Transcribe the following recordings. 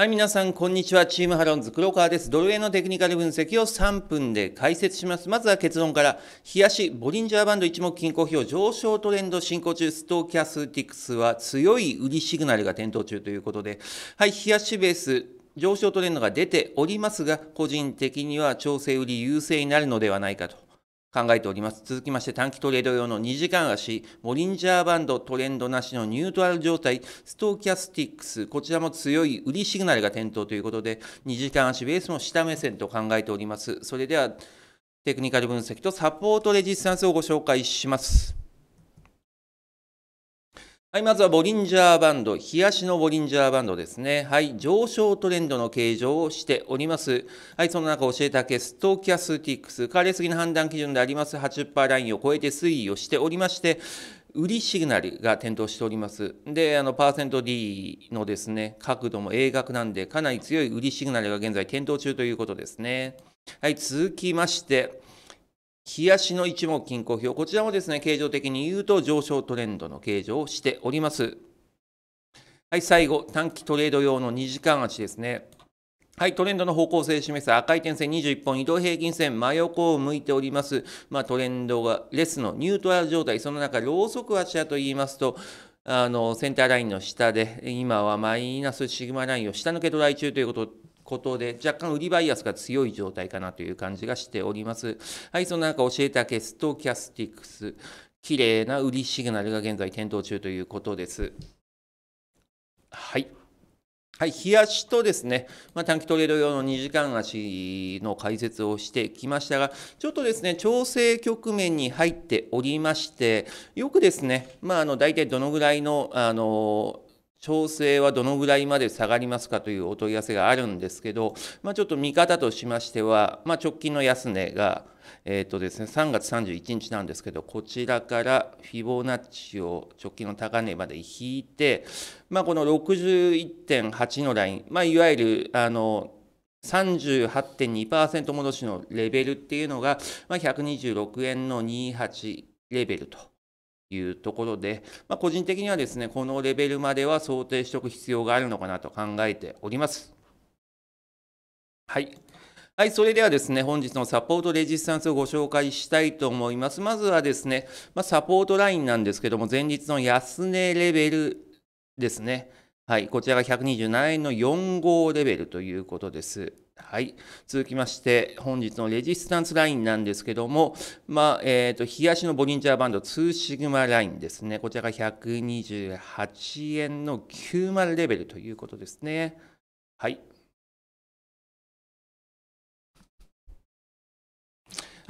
はい、皆さん、こんにちは。チームハロンズ、黒川です。ドル円のテクニカル分析を3分で解説します。まずは結論から、冷やし、ボリンジャーバンド一目均衡表、上昇トレンド進行中、ストーキャスティクスは強い売りシグナルが点灯中ということで、はい、冷やしベース、上昇トレンドが出ておりますが、個人的には調整売り優勢になるのではないかと。考えております。続きまして短期トレード用の2時間足、モリンジャーバンドトレンドなしのニュートラル状態、ストーキャスティックス、こちらも強い売りシグナルが点灯ということで、2時間足ベースも下目線と考えております。それでは、テクニカル分析とサポートレジスタンスをご紹介します。はい、まずはボリンジャーバンド、冷やしのボリンジャーバンドですね。はい、上昇トレンドの形状をしております。はい、その中教えたけストキャスティックス、変わりすぎの判断基準であります80%ラインを超えて推移をしておりまして、売りシグナルが点灯しております。で、あの、パーセント D のですね、角度も鋭角なんで、かなり強い売りシグナルが現在点灯中ということですね。はい、続きまして、日足の一目均衡表、こちらもですね、形状的に言うと上昇トレンドの形状をしております。はい、最後、短期トレード用の2時間足ですね。はい、トレンドの方向性を示す赤い点線21本移動平均線真横を向いております。まあ、トレンドがレスのニュートラル状態、その中、ローソク足だと言いますと、あのセンターラインの下で、今はマイナスシグマラインを下抜けドライ中ということことで、若干売りバイアスが強い状態かなという感じがしております。はい、その中教えたあストキャスティックス。綺麗な売りシグナルが現在検討中ということです。はい。はい、冷やしとですね、まあ、短期トレード用の2時間足の解説をしてきましたが、ちょっとですね、調整局面に入っておりまして、よくですね、まあ、あの大体どのぐらいのあの調整はどのぐらいまで下がりますかというお問い合わせがあるんですけど、まあ、ちょっと見方としましては、まあ、直近の安値が、えーとですね、3月31日なんですけど、こちらからフィボナッチを直近の高値まで引いて、まあ、この61.8のライン、まあ、いわゆるあの38.2%戻しのレベルっていうのが、まあ、126円の28レベルというところで、まあ、個人的にはですね、このレベルまでは想定しておく必要があるのかなと考えております。はい。はい、それではですね、本日のサポートレジスタンスをご紹介したいと思います。まずはですね、まあ、サポートラインなんですけども、前日の安値レベルですね。はい、こちらが127円の4号レベルということです。はい、続きまして本日のレジスタンスラインなんですけども、まあ、えーと、東のボリンジャーバンド2シグマラインですねこちらが128円の90レベルということですね。はい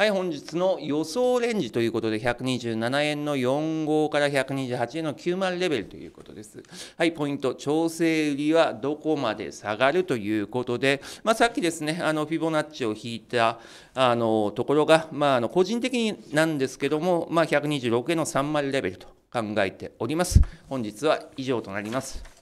はい、本日の予想レンジということで、127円の4号から128円の90レベルということです。はい、ポイント、調整売りはどこまで下がるということで、まあ、さっきですね、あのフィボナッチを引いたあのところが、まあ、あの個人的になんですけども、まあ、126円の30レベルと考えております。本日は以上となります。